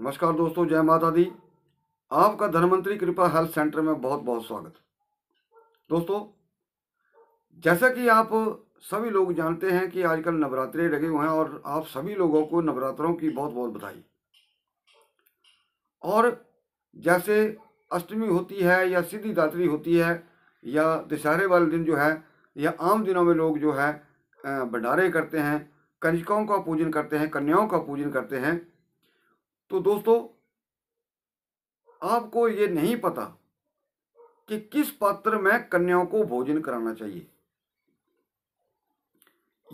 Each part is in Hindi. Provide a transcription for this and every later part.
नमस्कार दोस्तों जय माता दी आपका धनमंत्री कृपा हेल्थ सेंटर में बहुत बहुत स्वागत दोस्तों जैसा कि आप सभी लोग जानते हैं कि आजकल नवरात्रे लगे हुए हैं और आप सभी लोगों को नवरात्रों की बहुत बहुत बधाई और जैसे अष्टमी होती है या सिद्धिदात्री दात्री होती है या दशहरे वाले दिन जो है या आम दिनों में लोग जो है भंडारे करते हैं कंजिकाओं का पूजन करते हैं कन्याओं का पूजन करते हैं तो दोस्तों आपको ये नहीं पता कि किस पात्र में कन्याओं को भोजन कराना चाहिए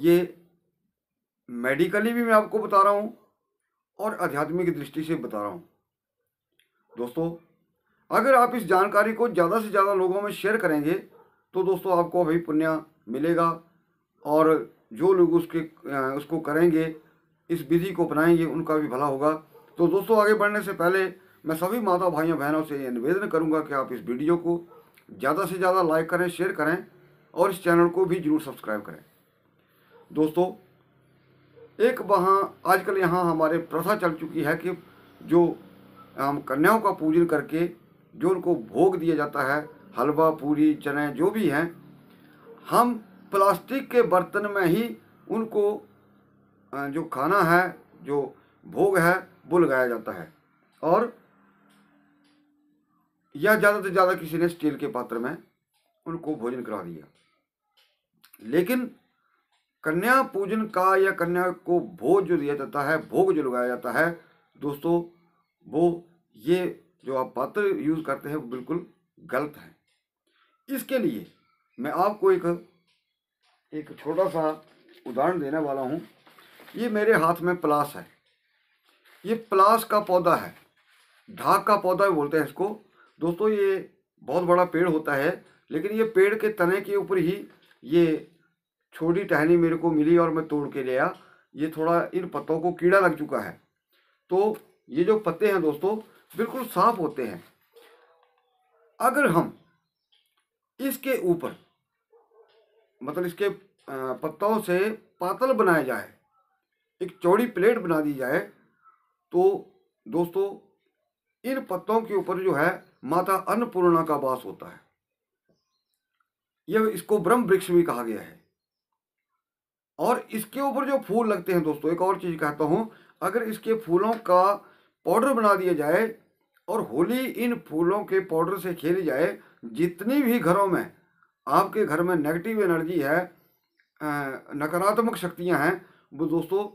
ये मेडिकली भी मैं आपको बता रहा हूँ और आध्यात्मिक दृष्टि से बता रहा हूँ दोस्तों अगर आप इस जानकारी को ज़्यादा से ज़्यादा लोगों में शेयर करेंगे तो दोस्तों आपको अभी पुण्य मिलेगा और जो लोग उसके उसको करेंगे इस विधि को अपनाएंगे उनका भी भला होगा तो दोस्तों आगे बढ़ने से पहले मैं सभी माता भाइयों बहनों से ये निवेदन करूँगा कि आप इस वीडियो को ज़्यादा से ज़्यादा लाइक करें शेयर करें और इस चैनल को भी जरूर सब्सक्राइब करें दोस्तों एक वहाँ आजकल यहाँ हमारे प्रथा चल चुकी है कि जो हम कन्याओं का पूजन करके जो उनको भोग दिया जाता है हलवा पूरी चने जो भी हैं हम प्लास्टिक के बर्तन में ही उनको जो खाना है जो भोग है वो लगाया जाता है और यह ज़्यादा से ज़्यादा किसी ने स्टील के पात्र में उनको भोजन करा दिया लेकिन कन्या पूजन का या कन्या को भोज जो दिया जाता है भोग जो लगाया जाता है दोस्तों वो ये जो आप पात्र यूज़ करते हैं वो बिल्कुल गलत है इसके लिए मैं आपको एक एक छोटा सा उदाहरण देने वाला हूँ ये मेरे हाथ में प्लास है ये प्लास का पौधा है ढाक का पौधा भी बोलते हैं इसको दोस्तों ये बहुत बड़ा पेड़ होता है लेकिन ये पेड़ के तने के ऊपर ही ये छोटी टहनी मेरे को मिली और मैं तोड़ के लिया ये थोड़ा इन पत्तों को कीड़ा लग चुका है तो ये जो पत्ते हैं दोस्तों बिल्कुल साफ होते हैं अगर हम इसके ऊपर मतलब इसके पत्तों से पातल बनाया जाए एक चौड़ी प्लेट बना दी जाए तो दोस्तों इन पत्तों के ऊपर जो है माता अन्नपूर्णा का वास होता है यह इसको ब्रह्म वृक्ष भी कहा गया है और इसके ऊपर जो फूल लगते हैं दोस्तों एक और चीज़ कहता हूँ अगर इसके फूलों का पाउडर बना दिया जाए और होली इन फूलों के पाउडर से खेली जाए जितनी भी घरों में आपके घर में नेगेटिव एनर्जी है नकारात्मक शक्तियाँ हैं वो दोस्तों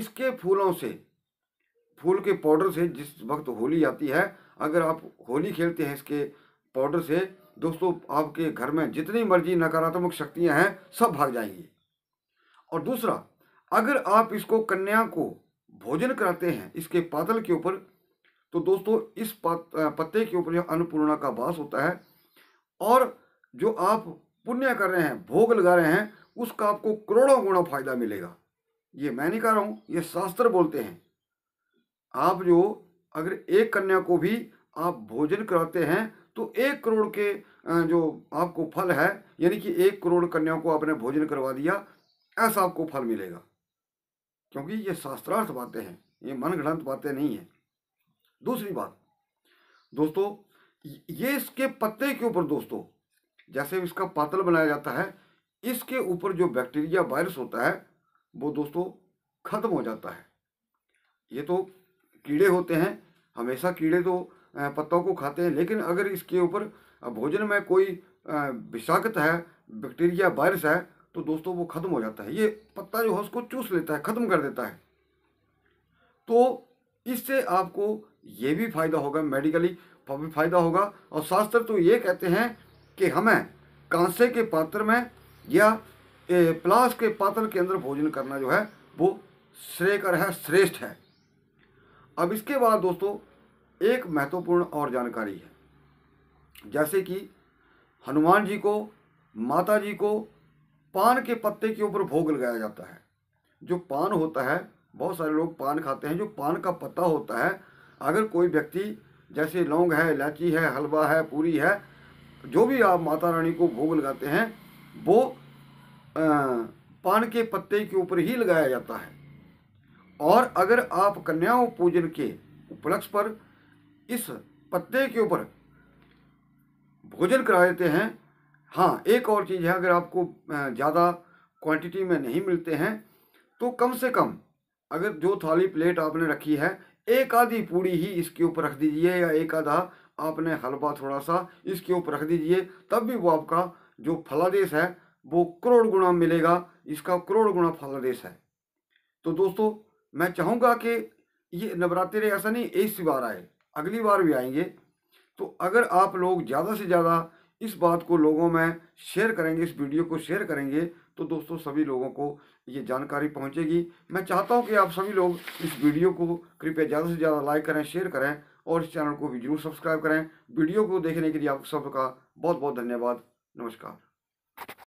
इसके फूलों से फूल के पाउडर से जिस वक्त होली आती है अगर आप होली खेलते हैं इसके पाउडर से दोस्तों आपके घर में जितनी मर्जी नकारात्मक शक्तियां हैं सब भाग जाएंगी और दूसरा अगर आप इसको कन्या को भोजन कराते हैं इसके पातल के ऊपर तो दोस्तों इस पत्ते के ऊपर अन्नपूर्णा का वास होता है और जो आप पुण्य कर रहे हैं भोग लगा रहे हैं उसका आपको करोड़ों गुणा फायदा मिलेगा ये मैं नहीं कह रहा हूँ ये शास्त्र बोलते हैं आप जो अगर एक कन्या को भी आप भोजन कराते हैं तो एक करोड़ के जो आपको फल है यानी कि एक करोड़ कन्याओं को आपने भोजन करवा दिया ऐसा आपको फल मिलेगा क्योंकि ये शास्त्रार्थ बातें हैं ये मन मनगढ़ंत बातें नहीं हैं दूसरी बात दोस्तों ये इसके पत्ते के ऊपर दोस्तों जैसे इसका पातल बनाया जाता है इसके ऊपर जो बैक्टीरिया वायरस होता है वो दोस्तों ख़त्म हो जाता है ये तो कीड़े होते हैं हमेशा कीड़े तो पत्तों को खाते हैं लेकिन अगर इसके ऊपर भोजन में कोई विषाक्त है बैक्टीरिया वायरस है तो दोस्तों वो ख़त्म हो जाता है ये पत्ता जो है उसको चूस लेता है ख़त्म कर देता है तो इससे आपको ये भी फायदा होगा मेडिकली भी फायदा होगा और शास्त्र तो ये कहते हैं कि हमें कांसे के पात्र में या प्लास के पात्र के अंदर भोजन करना जो है वो श्रेयकर है श्रेष्ठ है अब इसके बाद दोस्तों एक महत्वपूर्ण और जानकारी है जैसे कि हनुमान जी को माता जी को पान के पत्ते के ऊपर भोग लगाया जाता है जो पान होता है बहुत सारे लोग पान खाते हैं जो पान का पत्ता होता है अगर कोई व्यक्ति जैसे लौंग है इलायची है हलवा है पूरी है जो भी आप माता रानी को भोग लगाते हैं वो आ, पान के पत्ते के ऊपर ही लगाया जाता है और अगर आप कन्याओं पूजन के उपलक्ष्य पर इस पत्ते के ऊपर भोजन करा देते हैं हाँ एक और चीज़ है अगर आपको ज़्यादा क्वांटिटी में नहीं मिलते हैं तो कम से कम अगर जो थाली प्लेट आपने रखी है एक आधी पूड़ी ही इसके ऊपर रख दीजिए या एक आधा आपने हलवा थोड़ा सा इसके ऊपर रख दीजिए तब भी वो आपका जो फलादेश है वो करोड़ गुणा मिलेगा इसका करोड़ गुणा फलादेश है तो दोस्तों मैं चाहूँगा कि ये नवरात्रि ऐसा नहीं इस बार आए अगली बार भी आएंगे तो अगर आप लोग ज़्यादा से ज़्यादा इस बात को लोगों में शेयर करेंगे इस वीडियो को शेयर करेंगे तो दोस्तों सभी लोगों को ये जानकारी पहुँचेगी मैं चाहता हूँ कि आप सभी लोग इस वीडियो को कृपया ज़्यादा से ज़्यादा लाइक करें शेयर करें और इस चैनल को भी जरूर सब्सक्राइब करें वीडियो को देखने के लिए आप सबका बहुत बहुत धन्यवाद नमस्कार